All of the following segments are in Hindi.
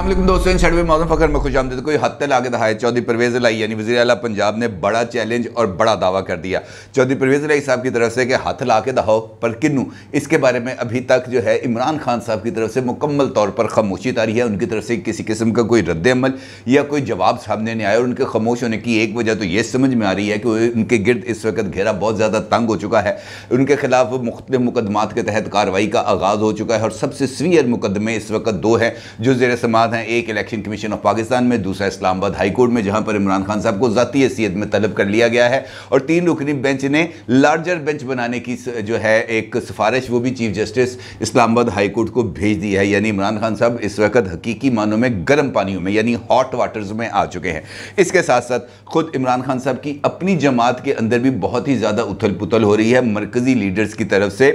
असलम दोस्तों इन शर्वे मौजूद फ़खर में खुश आमदे कोई हद तक आगे तो हाय चौधरी परवेज़ लाई यानी वजी अला पंजाब ने बड़ा चैलेंज और बड़ा दावा कर दिया चौधरी परवेज़ लाई साहब की तरफ से कि हथ ला के दहाओ पर किन्नू इसके बारे में अभी तक जो है इमरान खान साहब की तरफ से मुकम्मल तौर पर खामोशी तारी है उनकी तरफ से किसी किस्म का कोई रद्द या कोई जवाब सामने नहीं आया और उनके खामोश होने की एक वजह तो ये समझ में आ रही है कि उनके गिरद इस वक्त घेरा बहुत ज़्यादा तंग हो चुका है उनके खिलाफ मुख्तु मुकदमात के तहत कार्रवाई का आगाज़ हो चुका है और सबसे सीवियर मुकदमे इस वक्त दो हैं जो जेर समाज तलबात हैं एक इलेक्शन कमीशन ऑफ पाकिस्तान में दूसरा इस्लामाबाद हाई कोर्ट में जहां पर इमरान खान साहब को ज़ाती हैसीत में तलब कर लिया गया है और तीन रुकनी बेंच ने लार्जर बेंच बनाने की जो है एक सिफारिश वो भी chief justice Islamabad high court को भेज दी है यानी इमरान खान साहब इस वक्त हकीकी मानों में गर्म पानियों में यानी हॉट वाटर्स में आ चुके हैं इसके साथ साथ खुद इमरान खान साहब की अपनी जमात के अंदर भी बहुत ही ज़्यादा उथल पुथल हो रही है मरकज़ी लीडर्स की तरफ से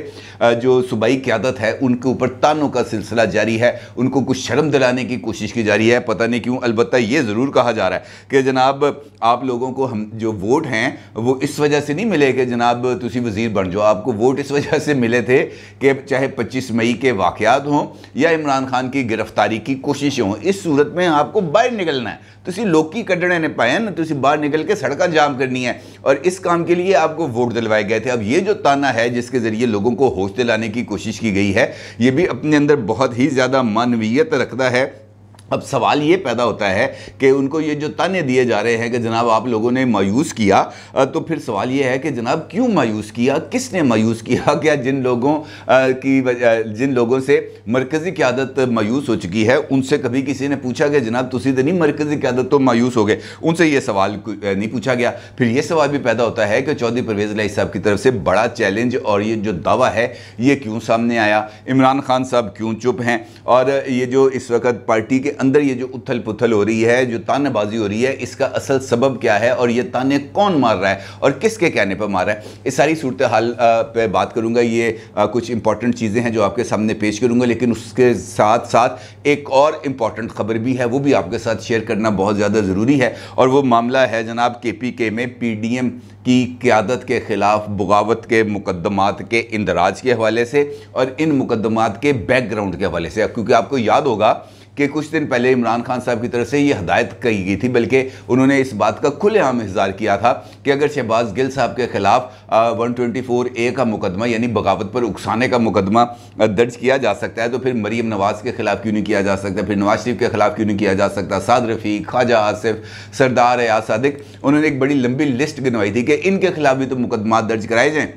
जो सूबाई क्यादत है उनके ऊपर तानों का सिलसिला जारी है उनको कुछ शर्म दिलाने की की कोशिश की जा रही है पता नहीं क्यों अलबत् ये ज़रूर कहा जा रहा है कि जनाब आप लोगों को हम जो वोट हैं वो इस वजह से नहीं मिले कि जनाब तुम वज़ीर बन जाओ आपको वोट इस वजह से मिले थे कि चाहे पच्चीस मई के वाकत हों या इमरान खान की गिरफ्तारी की कोशिश हों इस सूरत में आपको बाहर निकलना है तुम लोकी कड्ढने ने पाए ना तुम बाहर निकल के सड़क जाम करनी है और इस काम के लिए आपको वोट दिलवाए गए थे अब ये जो ताना है जिसके ज़रिए लोगों को होश दिलाने की कोशिश की गई है ये भी अपने अंदर बहुत ही ज़्यादा मानवीयत रखता है अब सवाल ये पैदा होता है कि उनको ये जो तने दिए जा रहे हैं कि जनाब आप लोगों ने मायूस किया तो फिर सवाल ये है कि जनाब क्यों मायूस किया किसने मायूस किया क्या जिन लोगों की जिन लोगों से मरकज़ी क्यादत मायूस हो चुकी है उनसे कभी किसी ने पूछा कि जनाब तुम तो नहीं मरकज़ी क्यादत तो मायूस हो गए उनसे ये सवाल नहीं पूछा गया फिर ये सवाल भी पैदा होता है कि चौधरी परवेज़ लाई साहब की तरफ से बड़ा चैलेंज और ये जो दावा है ये क्यों सामने आया इमरान खान साहब क्यों चुप हैं और ये जो इस वक्त पार्टी के अंदर ये जो उथल पुथल हो रही है जो तानाबाजी हो रही है इसका असल सबब क्या है और ये ताने कौन मार रहा है और किसके कहने पर मार रहा है इस सारी सूरत हाल पे बात करूंगा ये कुछ इंपॉर्टेंट चीज़ें हैं जो आपके सामने पेश करूंगा लेकिन उसके साथ साथ एक और इम्पॉर्टेंट खबर भी है वो भी आपके साथ शेयर करना बहुत ज़्यादा ज़रूरी है और वो मामला है जनाब के पी के में पी डी एम की क़्यादत के ख़िलाफ़ बगावत के मुकदमात के इंदराज के हवाले से और इन मुकदमात के बैकग्राउंड के हवाले से क्योंकि आपको याद होगा कि कुछ दिन पहले इमरान खान साहब की तरफ से ये हदायत कही गई थी बल्कि उन्होंने इस बात का खुलेआम इजहार किया था कि अगर शहबाज गिल साहब के खिलाफ वन ट्वेंटी फोर ए का मुकदमा यानी बगावत पर उकसाने का मुकदमा दर्ज किया जा सकता है तो फिर मरीम नवाज़ के खिलाफ क्यों नहीं किया जा सकता फिर नवाज शरीफ के खिलाफ क्यों नहीं किया जा सकता साद रफी ख्वाजा आसिफ सरदार या सदक उन्होंने एक बड़ी लंबी लिस्ट गिनवाई थी कि इनके खिलाफ भी तो मुकदमा दर्ज कराए जाएँ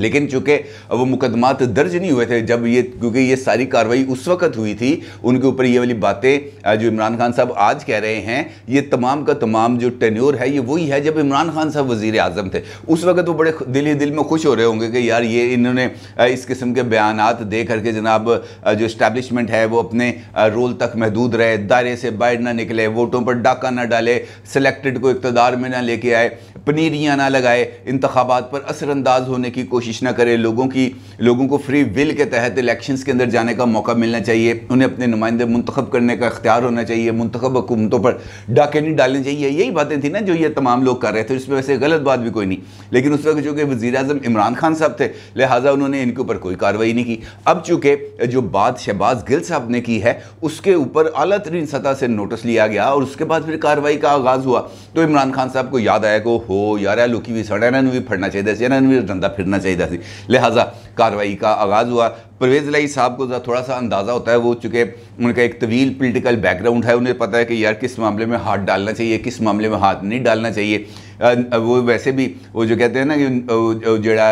लेकिन चूंकि वो मुकदमात दर्ज नहीं हुए थे जब ये क्योंकि ये सारी कार्रवाई उस वक्त हुई थी उनके ऊपर ये वाली बातें जो इमरान खान साहब आज कह रहे हैं ये तमाम का तमाम जो टेन्योर है ये वही है जब इमरान खान साहब वजीर अजम थे उस वक्त वो बड़े दिल ही दिल में खुश हो रहे होंगे कि यार ये इन्होंने इस किस्म के बयान दे करके जनाब जो इस्टेबलिशमेंट है वो अपने रोल तक महदूद रहे दायरे से बाहर ना निकले वोटों पर डाका ना डाले सेलेक्टेड को इकतदार में ना लेके आए पनीरियाँ ना लगाए इंतबात पर असरअंदाज होने की कोशिश कोशिश ना करें लोगों की लोगों को फ्री विल के तहत इलेक्शंस के अंदर जाने का मौका मिलना चाहिए उन्हें अपने नुमाइंदे मंतखब करने का अख्तियार होना चाहिए मंतखब हुकूमतों पर डाके नहीं डालनी चाहिए यही बातें थी ना जो ये तमाम लोग कर रहे थे उसमें वैसे गलत बात भी कोई नहीं लेकिन उस वक्त चूँकि वजी अजम इमरान खान साहब थे लिहाजा उन्होंने इनके ऊपर कोई कार्रवाई नहीं की अब चूँकि जो बात शहबाज गिल साहब ने की है उसके ऊपर अला तरीन सतह से नोटिस लिया गया और उसके बाद फिर कार्रवाई का आगाज़ हुआ तो इमरान खान साहब को याद आया को हो यार लुकी भी सड़ा भी फड़ना चाहिए धंधा भी फिरना चाहिए जा सकती लिहाजा कार्रवाई का आगाज़ हुआ परवेज़ लाई साहब को थोड़ा सा अंदाज़ा होता है वो चूँकि उनका एक तवील पोलिटिकल बैकग्राउंड है उन्हें पता है कि यार किस मामले में हाथ डालना चाहिए किस मामले में हाथ नहीं डालना चाहिए वो वैसे भी वो जो कहते हैं ना कि जड़ा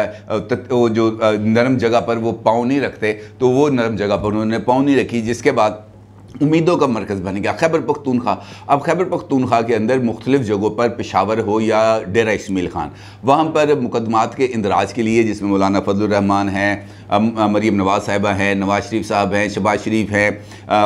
वो जो नरम जगह पर वो पाँव नहीं रखते तो वो नरम जगह पर उन्होंने पाँव नहीं रखी जिसके बाद उम्मीदों का मरकज़ बन गया खैबर पख्तूनख्वा अब खैबर पख्तूनख्वा के अंदर मुख्तलिफ जगहों पर पेशावर हो या डेरा इसमील ख़ान वहाँ पर मुकदमात के इंदराज के लिए जिसमें मौलाना फजलरहमान हैं मरीम नवाज़ साहिबा हैं नवाज शरीफ साहब हैं शबाज शरीफ हैं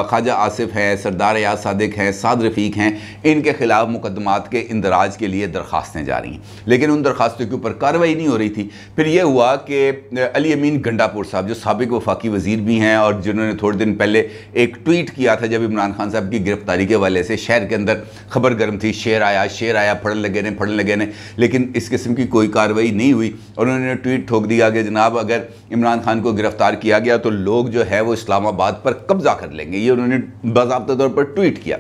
ख्वाजा आसिफ हैं सरदार याद सदक हैं साद रफ़ीक हैं इनके ख़िलाफ़ मुकदमात के इंदराज के लिए दरख्वास्तें जा रही हैं लेकिन उन दरख्वास्तों के ऊपर कार्रवाई नहीं हो रही थी फिर यह हुआ कि अली अमीन गंडापुर साहब जो सबक वफाकी वज़ी भी हैं और जिन्होंने थोड़े दिन पहले एक ट्वीट किया था जब इमरान खान साहब की गिरफ्तारी के वाले से शहर के अंदर खबर गर्म थी शेर आया शेर आया फड़न लगे ने फड़न लगे ने लेकिन इस किस्म की कोई कार्रवाई नहीं हुई और उन्होंने ट्वीट ठोक दिया कि जनाब अगर इमरान खान को गिरफ्तार किया गया तो लोग जो है वो इस्लामाबाद पर कब्जा कर लेंगे ये उन्होंने बाबा तौर पर ट्वीट किया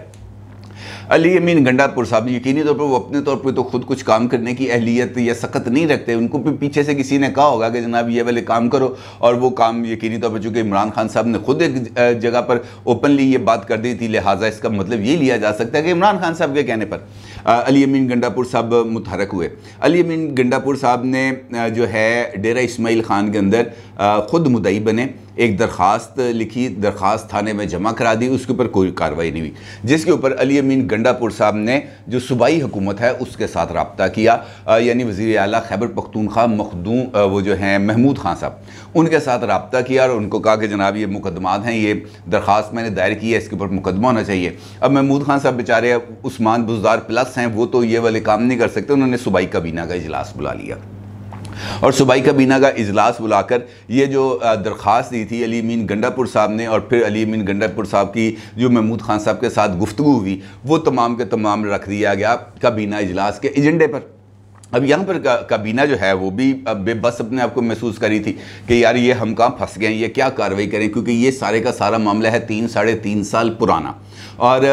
अली अमीन गंडापुर साहब यकीनी तौर पर वो अपने तौर पर तो खुद कुछ काम करने की अहलियत या सकत नहीं रखते उनको भी पीछे से किसी ने कहा होगा कि जनाब ये वाले काम करो और वो काम यकीनी तौर पर चूँकि इमरान खान साहब ने खुद एक जगह पर ओपनली ये बात कर दी थी लिहाजा इसका मतलब ये लिया जा सकता है कि इमरान खान साहब के कहने पर अली अमीन गंडापुर साहब मुतहरक हुए अली अमीन गंडापुर साहब ने जो है डेरा इसमाइल खान के अंदर ख़ुद मुदई बने एक दरख्वास्त लिखी दरख्वास्त थाने में जमा करा दी उसके ऊपर कोई कार्रवाई नहीं हुई जिसके ऊपर अली अमीन गंडापुर साहब ने जो सूबाई हुकूमत है उसके साथ रबता किया यानी वज़ी अला खैबर पख्तूनख्वा मखदूम वो जो हैं महमूद खान साहब उनके साथ रबता किया और उनको कहा कि जनाब ये मुकदमात हैं ये दरख्वास्त मैंने दायर की है इसके ऊपर मुकदमा होना चाहिए अब महमूद खान साहब बेचारे उस्मान बुजदार प्लस हैं वो तो ये वाले काम नहीं कर सकते उन्होंने सूबाई काबीना का इजलास बुला लिया और सूबाई काबीना का इजलास बुलाकर ये जो दरख्वास्त दी थी अली मीन गंडापुर साहब ने और फिर अली मीन गंडापुर साहब की जो महमूद खान साहब के साथ गुफ्तु हुई वो तमाम के तमाम रख दिया गया काबीना इजलास के एजेंडे पर अब यहाँ पर काबीना जो है वो भी बेबस अपने आप को महसूस करी थी कि यार ये हम कहाँ फंस गए ये क्या कार्रवाई करें क्योंकि ये सारे का सारा मामला है तीन साढ़े तीन साल पुराना और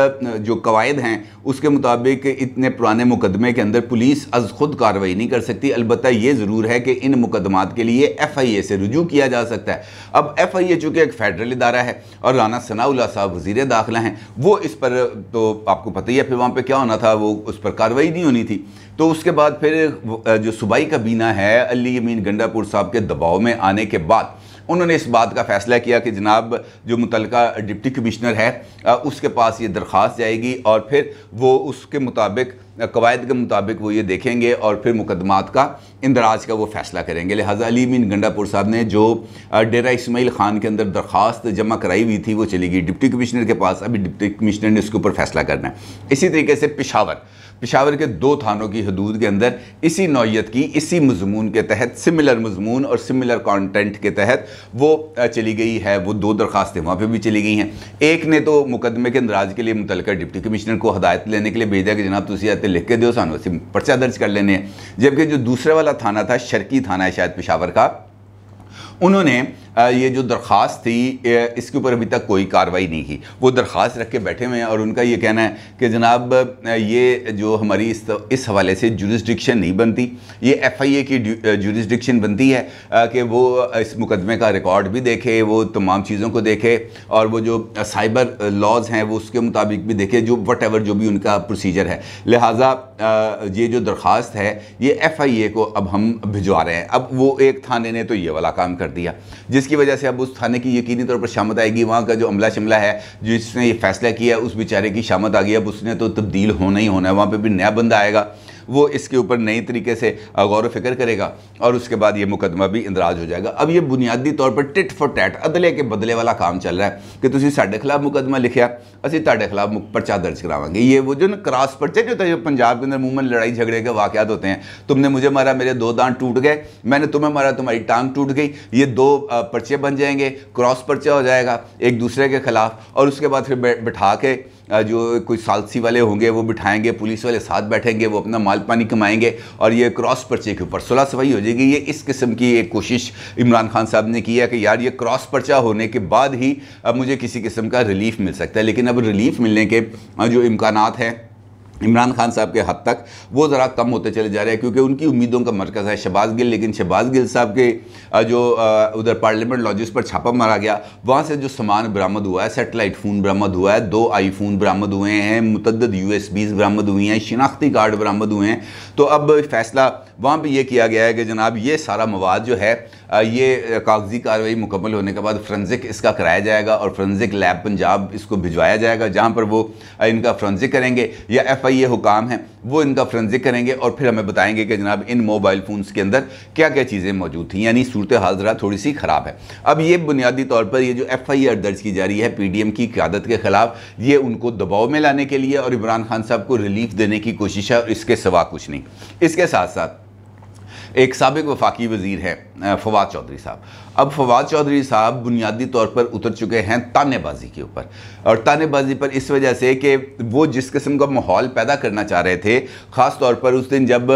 जो कवायद हैं उसके मुताबिक इतने पुराने मुकदमे के अंदर पुलिस अज खुद कार्रवाई नहीं कर सकती अलबत् ये ज़रूर है कि इन मुकदमात के लिए एफ़ आई ए से रजू किया जा सकता है अब एफ़ आई ए चूँकि एक फेडरल इदारा है और राना सनाउल्ला साहब वजीर दाखिला हैं वो इस पर तो आपको पता ही है फिर वहाँ पर क्या होना था वो उस पर कार्रवाई नहीं होनी थी तो उसके बाद फिर जो सूबाई काबीना है अली अमीन गंडापुर साहब के दबाव में आने के बाद उन्होंने इस बात का फ़ैसला किया कि जनाब जो मुतल डिप्टी कमिश्नर है उसके पास ये दरख्वास्त जाएगी और फिर वो उसके मुताबिक कवायद के मुताबिक वो ये देखेंगे और फिर मुकदमात का इंदराज का वो फैसला करेंगे लिहाजा अली मीन गंडापुर साहब ने जो डेरा इसमाइल ख़ान के अंदर दरख्वास्त जमा कराई हुई थी वो चली गई डिप्टी कमिश्नर के पास अभी डिप्टी कमिश्नर ने उसके ऊपर फैसला करना है इसी तरीके से पिशावर पिशावर के दो थानों की हदूद के अंदर इसी नौीयत की इसी मजमून के तहत सिमिलर मजमून और सिमिलर कॉन्टेंट के तहत वो चली गई है वो दो दरखास्तें वहाँ पर भी चली गई हैं एक ने तो मुकदमे के अंदराज के लिए मुतल डिप्टी कमिश्नर को हदायत लेने के लिए भेजा कि जनाब तुम आते लिख के दो सानू असं पर्चा दर्ज कर लेने जबकि जो दूसरा वाला थाना था शर्की थाना है शायद पिशावर का उन्होंने ये जो दरख्वास्त थी इसके ऊपर अभी तक कोई कार्रवाई नहीं की वो दरख्वास्त रख के बैठे हुए हैं और उनका ये कहना है कि जनाब ये जो हमारी इस, इस हवाले से जुरिस्डिक्शन नहीं बनती ये एफ आई ए की जुरिस्डिक्शन बनती है कि वो इस मुकदमे का रिकॉर्ड भी देखे वो तमाम चीज़ों को देखे और वो जो साइबर लॉज हैं वो उसके मुताबिक भी देखे जो वट जो भी उनका प्रोसीजर है लिहाजा ये जो दरख्वास्त है ये एफ आई ए को अब हम भिजवा रहे हैं अब वो एक थाने ने तो ये वाला काम कर दिया जिस जिसकी वजह से अब उस थाने की यकीनी तौर पर शामद आएगी वहाँ का जो अमला शिमला है जिसने ये फैसला किया उस बेचारे की शामत आ गई अब उसने तो तब्दील होना ही होना है वहाँ पर भी नया बंदा आएगा वो इसके ऊपर नए तरीके से गौर फिक्र करेगा और उसके बाद ये मुकदमा भी इंदराज हो जाएगा अब ये बुनियादी तौर पर टिट फॉर टैट अदले के बदले वाला काम चल रहा ਚੱਲ ਰਿਹਾ ਕਿ ਤੁਸੀਂ ਸਾਡੇ ਖਿਲਾਫ ਮੁਕਦਮਾ ਲਿਖਿਆ ਅਸੀਂ ਤੁਹਾਡੇ ਖਿਲਾਫ दर्ज करावे ये वो जो ना क्रॉस पर्चे जो था जो पंजाब के अंदर मूमन लड़ाई झगड़े के वाकत होते हैं तुमने मुझे मारा मेरे दो दांत टूट गए मैंने तुम्हें मारा तुम्हारी टांग टूट गई ये दो पर्चे बन जाएंगे क्रॉस पर्चा हो जाएगा एक दूसरे के खिलाफ और उसके बाद फिर बैठा के जो कोई सालसी वाले होंगे वो बिठाएंगे पुलिस वाले साथ बैठेंगे वो अपना माल पानी कमाएंगे और ये क्रॉस पर्चे के ऊपर सुलह सफाई हो जाएगी ये इस किस्म की एक कोशिश इमरान खान साहब ने की है कि यार ये क्रॉस पर्चा होने के बाद ही अब मुझे किसी किस्म का रिलीफ मिल सकता है लेकिन अब रिलीफ मिलने के जो इम्कान हैं इमरान खान साहब के हद तक वो ज़रा कम होते चले जा रहे हैं क्योंकि उनकी उम्मीदों का मरकज़ है शहबाज गिल लेकिन शहबाज गिल साहब के जो उधर पार्लियामेंट लॉजिस पर छापा मारा गया वहाँ से जो सामान बरामद हुआ है सेटेलाइट फ़ोन बरामद हुआ है दो आईफोन बरामद हुए हैं मुतद यू एस बीज बरामद हुई हैं शिनाख्ती कार्ड बरामद हुए हैं तो अब फैसला वहाँ पर यह किया गया है कि जनाब ये सारा मवाद जो है ये कागजी कार्रवाई मुकम्मल होने के बाद फ्रेंसिक इसका कराया जाएगा और फ्रेंसिक लैब पंजाब इसको भिजवाया जाएगा जहाँ पर वो इनका फ्रेंसिक करेंगे या एफ आई ए हुकाम हैं वो इनका फ्रेंजिक करेंगे और फिर हमें बताएंगे कि जनाब इन मोबाइल फ़ोन्स के अंदर क्या क्या चीज़ें मौजूद थी यानी सूरत हाल ज़रा थोड़ी सी ख़राब है अब ये बुनियादी तौर पर ये जो एफ़ आई आर दर्ज की जा रही है पी डी एम की क्यादत के ख़िलाफ़ ये उनको दबाव में लाने के लिए और इमरान खान साहब को रिलीफ देने की कोशिश है और इसके सवा कुछ नहीं इसके साथ साथ एक सबक वफाकी वजीर हैं फवाद चौधरी साहब अब फवाद चौधरी साहब बुनियादी तौर पर उतर चुके हैं तानेबाजी के ऊपर और तानेबाजी पर इस वजह से कि वो जिस किस्म का माहौल पैदा करना चाह रहे थे ख़ास तौर पर उस दिन जब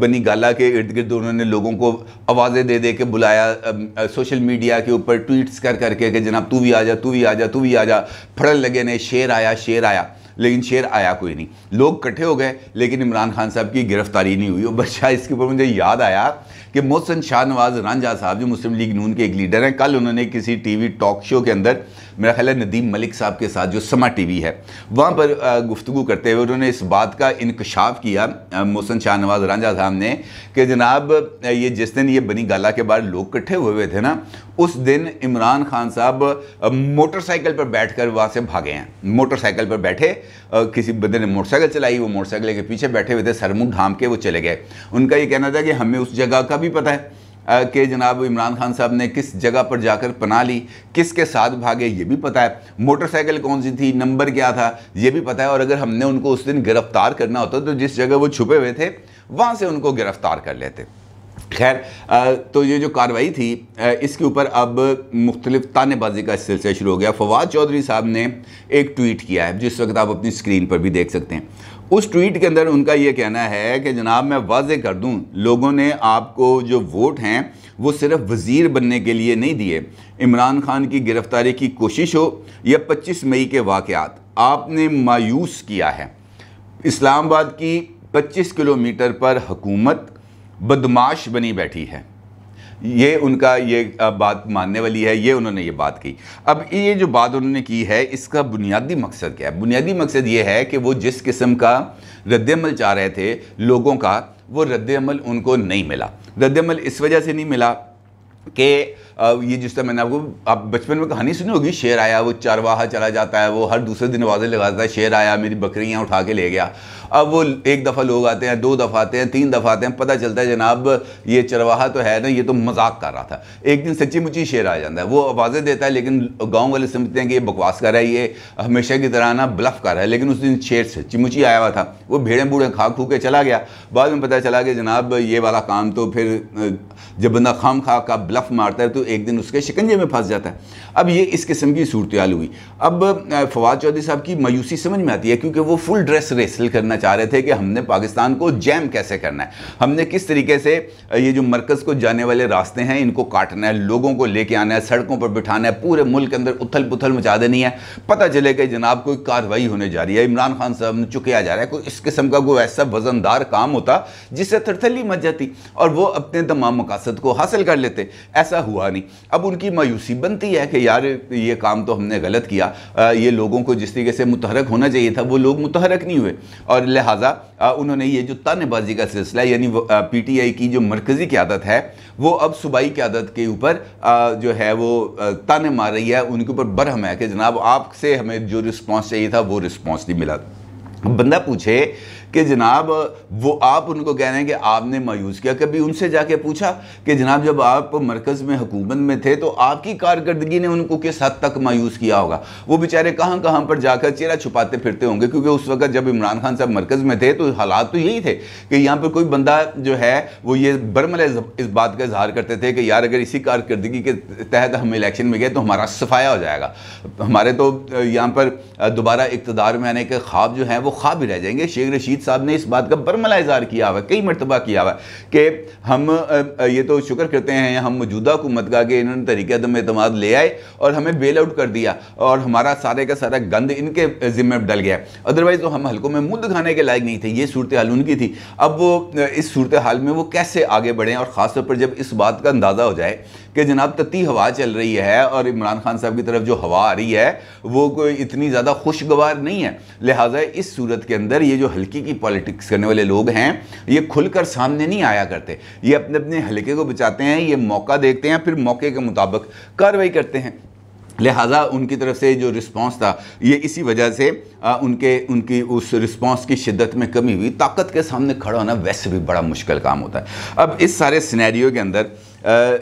बनी गाला के इर्द गिर्द उन्होंने लोगों को आवाज़ें दे दे के बुलाया सोशल मीडिया के ऊपर ट्वीट्स कर करके कि जनाब तू भी आ जा तू भी आ जा तू भी आ जा फड़न लगे ने शेर आया शेर आया लेकिन शेर आया कोई नहीं लोग इकट्ठे हो गए लेकिन इमरान खान साहब की गिरफ्तारी नहीं हुई और बच्चा इसके ऊपर मुझे याद आया कि मोहसन शाहनवाज रानझा रांझा साहब जो मुस्लिम लीग नून के एक लीडर हैं कल उन्होंने किसी टीवी टॉक शो के अंदर मेरा ख्याल है नदीम मलिक साहब के साथ जो समा टीवी है वहाँ पर गुफ्तु करते हुए उन्होंने इस बात का इंकशाफ किया मोहसन शाहनवाज रांझा साहब ने कि जनाब ये जिस दिन ये बनी गाला के बाद लोग इकट्ठे हुए हुए थे ना उस दिन इमरान खान साहब मोटरसाइकिल पर बैठ कर वहाँ से भागे हैं मोटरसाइकिल पर बैठे किसी बंदे ने मोटरसाइकिल चलाई वो मोटरसाइकिल के पीछे बैठे हुए थे सरमुख ढाम के वो चले गए उनका ये कहना था कि हमें उस जगह का भी पता है कि जनाब इमरान खान साहब ने किस जगह पर जाकर पना ली किसके साथ भागे ये भी पता है मोटरसाइकिल कौन सी थी नंबर क्या था ये भी पता है और अगर हमने उनको उस दिन गिरफ्तार करना होता तो जिस जगह वो छुपे हुए थे वहाँ से उनको गिरफ्तार कर लेते खैर तो ये जो कार्रवाई थी इसके ऊपर अब मुख्तलिफ तानेबाजी का सिलसिला शुरू हो गया फवाद चौधरी साहब ने एक ट्वीट किया है जिस वक्त आप अपनी स्क्रीन पर भी देख सकते हैं उस ट्वीट के अंदर उनका यह कहना है कि जनाब मैं वाज कर दूं लोगों ने आपको जो वोट हैं वो सिर्फ वज़ीर बनने के लिए नहीं दिए इमरान खान की गिरफ़्तारी की कोशिश हो या पच्चीस मई के वाक़ आपने मायूस किया है इस्लामाबाद की 25 किलोमीटर पर हुकूमत बदमाश बनी बैठी है ये उनका ये बात मानने वाली है ये उन्होंने ये बात की अब ये जो बात उन्होंने की है इसका बुनियादी मकसद क्या है बुनियादी मकसद ये है कि वो जिस किस्म का रद्दमल चाह रहे थे लोगों का वो रद्दमल उनको नहीं मिला रद्दमल इस वजह से नहीं मिला कि ये जिस तरह मैंने आपको आप बचपन में कहानी सुनी होगी शेर आया वो चरवाहा चला जाता है वो हर दूसरे दिन लगा लगाता है शेर आया मेरी बकरियाँ उठा के ले गया अब वो एक दफ़ा लोग आते हैं दो दफ़ा आते हैं तीन दफ़ा आते हैं पता चलता है जनाब ये चरवाहा तो है ना ये तो मजाक कर रहा था एक दिन सच्ची मुची शेर आ जाता है वो आवाज़ें देता है लेकिन गाँव वाले समझते हैं कि ये बकवास कर रहा है ये हमेशा की तरह ना ब्लफ कर रहा है लेकिन उस दिन शेर सच्ची मुची आया हुआ था वो भेड़े बूढ़े खा खू के चला गया बाद में पता चला कि जनाब ये वाला काम तो फिर जब बंदा खाम खा का ब्लफ मारता है तो एक दिन उसके शिकंजे में फंस जाता है अब ये इस किस्म की सूरत हुई अब फवाद चौधरी साहब की मायूसी समझ में आती है क्योंकि वो फुल ड्रेस रेसल करना चाह रहे थे कि हमने पाकिस्तान को जैम कैसे करना है हमने किस तरीके से ये जो मरकज़ को जाने वाले रास्ते हैं इनको काटना है लोगों को लेके आना है सड़कों पर बिठाना है पूरे मुल्क के अंदर उथल पुथल मचा देनी है पता चले कि जनाब कोई कार्रवाई होने जा रही है इमरान खान साहब ने चुके जा रहा है कोई इस किस्म का कोई ऐसा वजनदार काम होता जिससे थरथली मच जाती और वो अपने तमाम मकासद को हासिल कर लेते ऐसा हुआ नहीं नहीं अब उनकी मायूसी बनती है कि यार ये काम तो हमने गलत किया ये लोगों को जिस तरीके से मुतहरक होना चाहिए था वो लोग मुतहरक नहीं हुए और लिहाजा उन्होंने ये जो तानबाजी का सिलसिला यानी पी टी आई की जो मरकज़ी क्यादत है वो अब सूबाई क्यादत के ऊपर जो है वो ताने मार रही है उनके ऊपर बरहम है कि जनाब आपसे हमें जो रिस्पॉन्स चाहिए था वो रिस्पॉन्स नहीं मिला बंदा पूछे कि जनाब वो आप उनको कह रहे हैं कि आपने मायूस किया कभी उनसे जाके पूछा कि जनाब जब आप मरकज़ में हुकूमत में थे तो आपकी कारकर्दगी ने उनको किस हद तक मायूस किया होगा वो बेचारे कहाँ कहाँ पर जाकर चेहरा छुपाते फिरते होंगे क्योंकि उस वक्त जब इमरान खान साहब मरकज़ में थे तो हालात तो यही थे कि यहाँ पर कोई बंदा जो है वो ये बरमल इस बात का इजहार करते थे कि यार अगर इसी कारकर्दगी के तहत हम इलेक्शन में गए तो हमारा सफाया हो जाएगा हमारे तो यहाँ पर दोबारा इकतदार में आने के ख्वाब जो हैं वो ख्वाब ही रह जाएंगे शेख रशीद वहीद साहब ने इस बात का बरमला इजहार किया हुआ कई मरतबा किया हुआ कि हम ये तो शुक्र करते हैं हम मौजूदा हुकूमत का कि इन्होंने तरीके दम अतमाद ले आए और हमें बेल आउट कर दिया और हमारा सारे का सारा गंद इनके ज़िम्मे डल गया अदरवाइज़ तो हम हल्कों में मुंह दिखाने के लायक नहीं थे ये सूरत हाल उनकी थी अब वो इस सूरत हाल में वो कैसे आगे बढ़ें और ख़ासतौर पर जब इस बात का अंदाज़ा हो जाए कि जनाब तती हवा चल रही है और इमरान खान साहब की तरफ जो हवा आ रही है वो कोई इतनी ज़्यादा खुशगवार नहीं है लिहाजा इस सूरत के अंदर ये जो हल्की की पॉलिटिक्स करने वाले लोग हैं ये खुलकर सामने नहीं आया करते ये अपने अपने हल्के को बचाते हैं ये मौका देखते हैं फिर मौके के मुताबिक कार्रवाई करते हैं लिहाजा उनकी तरफ से जो रिस्पांस था ये इसी वजह से आ, उनके उनकी उस रिस्पांस की शिद्दत में कमी हुई ताकत के सामने खड़ा होना वैसे भी बड़ा मुश्किल काम होता है अब इस सारे सिनेरियो के अंदर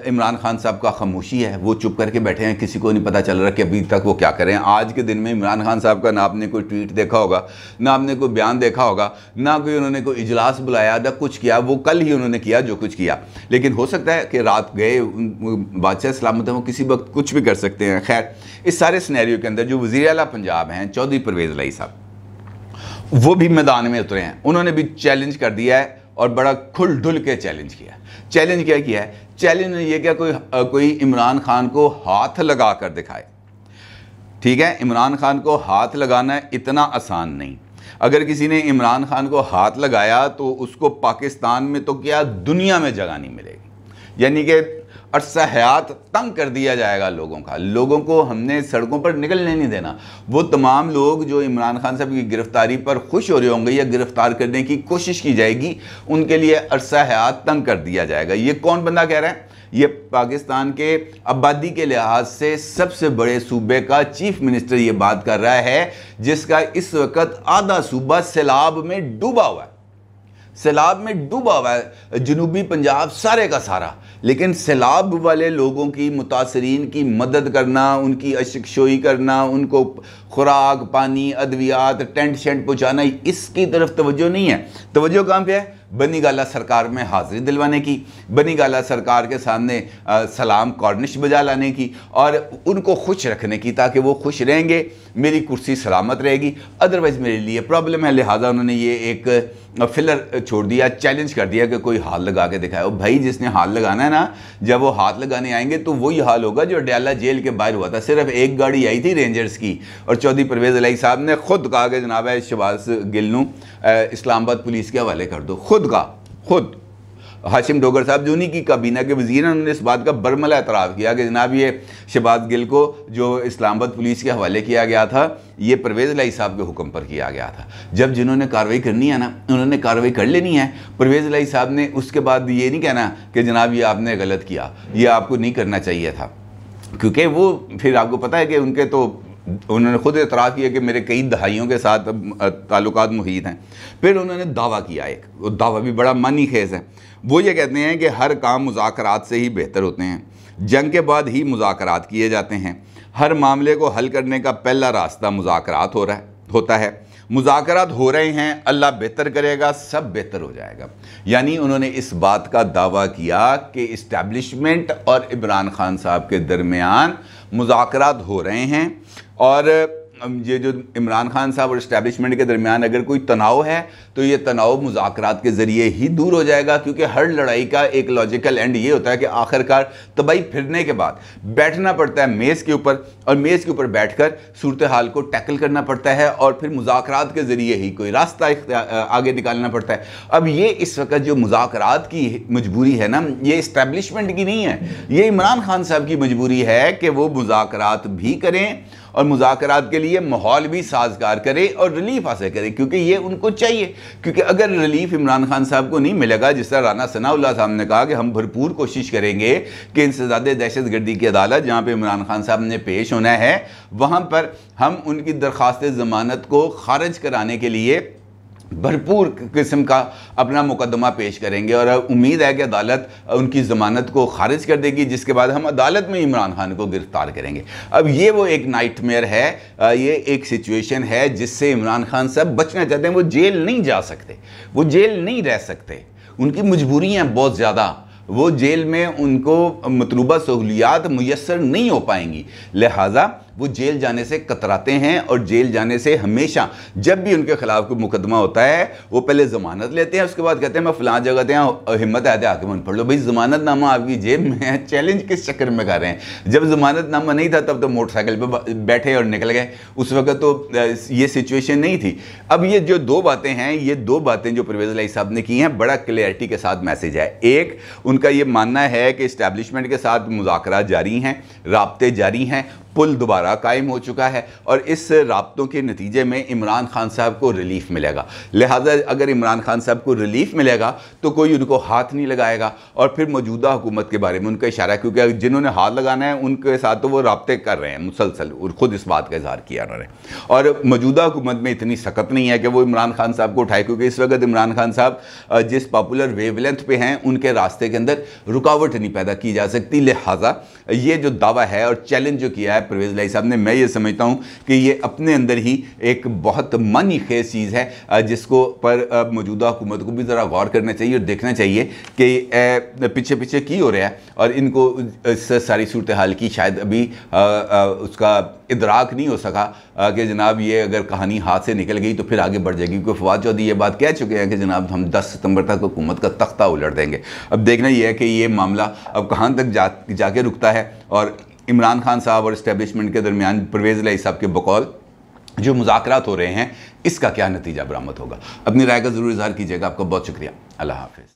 इमरान खान साहब का खामोशी है वो चुप करके बैठे हैं किसी को नहीं पता चल रहा कि अभी तक वो क्या करें आज के दिन में इमरान खान साहब का ना आपने कोई ट्वीट देखा होगा ना आपने कोई बयान देखा होगा ना कोई उन्होंने कोई इजलास बुलाया ना कुछ किया वो कल ही उन्होंने किया जो कुछ किया लेकिन हो सकता है कि रात गए बादशाह सलामत हैं वो किसी वक्त कुछ भी कर सकते हैं खैर इस सारे स्नैरियो के अंदर जो वजी अला पंजाब हैं चौधरी परवेज़ लाई साहब वो भी मैदान में उतरे हैं उन्होंने भी चैलेंज कर दिया है और बड़ा खुल ढुल के चैलेंज किया चैलेंज क्या किया है चैलेंज ने यह क्या कोई कोई इमरान खान को हाथ लगा कर दिखाए ठीक है इमरान खान को हाथ लगाना इतना आसान नहीं अगर किसी ने इमरान खान को हाथ लगाया तो उसको पाकिस्तान में तो क्या दुनिया में जगह नहीं मिलेगी यानी कि और सहयात तंग कर दिया जाएगा लोगों का लोगों को हमने सड़कों पर निकलने नहीं देना वो तमाम लोग जो इमरान खान साहब की गिरफ्तारी पर खुश हो रहे होंगे या गिरफ्तार करने की कोशिश की जाएगी उनके लिए अरसा हयात तंग कर दिया जाएगा ये कौन बंदा कह रहा है ये पाकिस्तान के आबादी के लिहाज से सबसे बड़े सूबे का चीफ मिनिस्टर ये बात कर रहा है जिसका इस वक्त आधा सूबा सैलाब में डूबा हुआ है सैलाब में डूबा हुआ है जनूबी पंजाब सारे का सारा लेकिन सैलाब वाले लोगों की मुतासरीन की मदद करना उनकी अशिकशोई करना उनको खुराक पानी अद्वियात टेंट शेंट पहुँचाना इसकी तरफ तवज्जो नहीं है तवज्जो कहाँ पे है बनी गाला सरकार में हाजिरी दिलवाने की बनी गाला सरकार के सामने आ, सलाम कॉर्निश बजा लाने की और उनको खुश रखने की ताकि वो खुश रहेंगे मेरी कुर्सी सलामत रहेगी अदरवाइज़ मेरे लिए प्रॉब्लम है लिहाजा उन्होंने ये एक फिलर छोड़ दिया चैलेंज कर दिया कि कोई हाल लगा के दिखाया भाई जिसने हाल लगाना है ना जब वो हाथ लगाने आएंगे तो वही हाल होगा जो डयाला जेल के बाहर हुआ था सिर्फ एक गाड़ी आई थी रेंजर्स की और चौधरी परवेज़ अलाई साहब ने खुद कहा कि जनाब शबाज गिल्लू इस्लामाबाद पुलिस के हवाले कर दो खुद खुद का खुद हाशिम डोगर साहब जूनी की काबीना के वजीर उन्होंने इस बात का बरमला एतराफ़ किया कि जनाब ये शहबाज गिल को जो इस्लामाबाद पुलिस के हवाले किया गया था ये परवेज़ लाई साहब के हुक्म पर किया गया था जब जिन्होंने कार्रवाई करनी है ना उन्होंने कार्रवाई कर लेनी है परवेज़ लाई साहब ने उसके बाद ये नहीं कहना कि जनाब ये आपने गलत किया ये आपको नहीं करना चाहिए था क्योंकि वो फिर आपको पता है कि उनके तो उन्होंने खुद इतराफ़ किया कि मेरे कई दहाइयों के साथ ताल्लुक मुहित हैं फिर उन्होंने दावा किया एक वो दावा भी बड़ा मानी खेज है वो ये कहते हैं कि हर काम मुजाकर से ही बेहतर होते हैं जंग के बाद ही मुजाकर किए जाते हैं हर मामले को हल करने का पहला रास्ता मुजाकर हो रहा है होता है मुजाकर हो रहे हैं अल्लाह बेहतर करेगा सब बेहतर हो जाएगा यानी उन्होंने इस बात का दावा किया कि इस्टेब्लिशमेंट और इमरान खान साहब के दरमियान मुजाकर हो रहे हैं और ये जो इमरान खान साहब और इस्टेबलिशमेंट के दरमियान अगर कोई तनाव है तो ये तनाव मुजाकर के ज़रिए ही दूर हो जाएगा क्योंकि हर लड़ाई का एक लॉजिकल एंड ये होता है कि आखिरकार तबाही तो फिरने के बाद बैठना पड़ता है मेज़ के ऊपर और मेज़ के ऊपर बैठ कर सूरत हाल को टैकल करना पड़ता है और फिर मुजाकर के ज़रिए ही कोई रास्ता आगे निकालना पड़ता है अब ये इस वक्त जो मुजाकर की मजबूरी है ना ये इस्टेबलिशमेंट की नहीं है ये इमरान खान साहब की मजबूरी है कि वो मुजाकर भी करें और मुजात के लिए माहौल भी साजगार करे और रिलीफ हासिल करे क्योंकि ये उनको चाहिए क्योंकि अगर रिलीफ इमरान खान साहब को नहीं मिलेगा जिस तरह राना सना साहब ने कहा कि हम भरपूर कोशिश करेंगे कि इंसदाद दहशत गर्दी की अदालत जहाँ पर इमरान खान साहब ने पेश होना है वहाँ पर हम उनकी दरख्वास्त ज़मानत को खारिज कराने के लिए भरपूर किस्म का अपना मुकदमा पेश करेंगे और उम्मीद है कि अदालत उनकी ज़मानत को खारिज कर देगी जिसके बाद हम अदालत में इमरान खान को गिरफ्तार करेंगे अब ये वो एक नाइटमेयर है ये एक सिचुएशन है जिससे इमरान खान साहब बचना चाहते हैं वो जेल नहीं जा सकते वो जेल नहीं रह सकते उनकी मजबूरियाँ बहुत ज़्यादा वो जेल में उनको मतलूबा सहूलियात मैसर नहीं हो पाएंगी लिहाजा वो जेल जाने से कतराते हैं और जेल जाने से हमेशा जब भी उनके खिलाफ कोई मुकदमा होता है वो पहले ज़मानत लेते हैं उसके बाद कहते हैं मैं फलां जगह दे हिम्मत आते आके मन पढ़ लो भाई ज़मानतनामा आपकी जेब में है चैलेंज किस चक्कर में कर रहे हैं जब ज़मानतनामा नहीं था तब तो मोटरसाइकिल पर बैठे और निकल गए उस वक्त तो ये सिचुएशन नहीं थी अब ये जो दो बातें हैं ये दो बातें जो परवेज लाई साहब ने की हैं बड़ा क्लियरिटी के साथ मैसेज है एक उनका ये मानना है कि इस्टेब्लिशमेंट के साथ मुजाकर जारी हैं रबते जारी हैं पुल दोबारा कायम हो चुका है और इस रबतों के नतीजे में इमरान खान साहब को रिलीफ मिलेगा लिहाजा अगर इमरान खान साहब को रिलीफ मिलेगा तो कोई उनको हाथ नहीं लगाएगा और फिर मौजूदा हुकूमत के बारे में उनका इशारा क्योंकि जिन्होंने हाथ लगाना है उनके साथ तो वो रबते कर रहे हैं मुसलसल और ख़ुद इस बात का इजहार किया उन्होंने और मौजूदा हुकूमत में इतनी सख्त नहीं है कि वो इमरान खान साहब को उठाए क्योंकि इस वक्त इमरान खान साहब जिस पॉपुलर वेवलेंथ पर हैं उनके रास्ते के अंदर रुकावट नहीं पैदा की जा सकती लिहाजा ये जो दावा है और चैलेंज जो किया है है परवेज़ लाई साहब ने मैं ये समझता हूँ कि ये अपने अंदर ही एक बहुत मन ही खेज चीज़ है जिसको पर मौजूदा हुकूमत को भी ज़रा गौर करना चाहिए और देखना चाहिए कि पीछे पीछे की हो रहा है और इनको इस सारी सूरत हाल की शायद अभी उसका इदराक नहीं हो सका कि जनाब ये अगर कहानी हाथ से निकल गई तो फिर आगे बढ़ जाएगी क्योंकि फवाद चौधरी ये बात कह चुके हैं कि जनाब हम 10 सितंबर तक हुकूमत का तख्ता उलट देंगे अब देखना यह है कि ये मामला अब कहाँ तक जा जाके रुकता है और इमरान खान साहब और इस्टेबलिशमेंट के दरमियान परवेज़ लाई साहब के बकौल जो मुजाकर हो रहे हैं इसका क्या नतीजा बरामद होगा अपनी राय का ज़रूर इजहार कीजिएगा आपका बहुत शुक्रिया अल्लाह हाफिज़